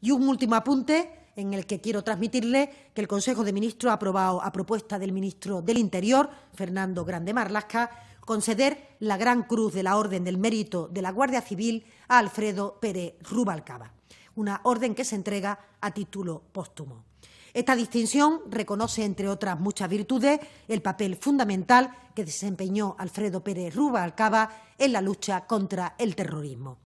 Y un último apunte en el que quiero transmitirle que el Consejo de Ministros ha aprobado, a propuesta del ministro del Interior, Fernando Grande Marlasca, conceder la Gran Cruz de la Orden del Mérito de la Guardia Civil a Alfredo Pérez Rubalcaba, una orden que se entrega a título póstumo. Esta distinción reconoce, entre otras muchas virtudes, el papel fundamental que desempeñó Alfredo Pérez Rubalcaba en la lucha contra el terrorismo.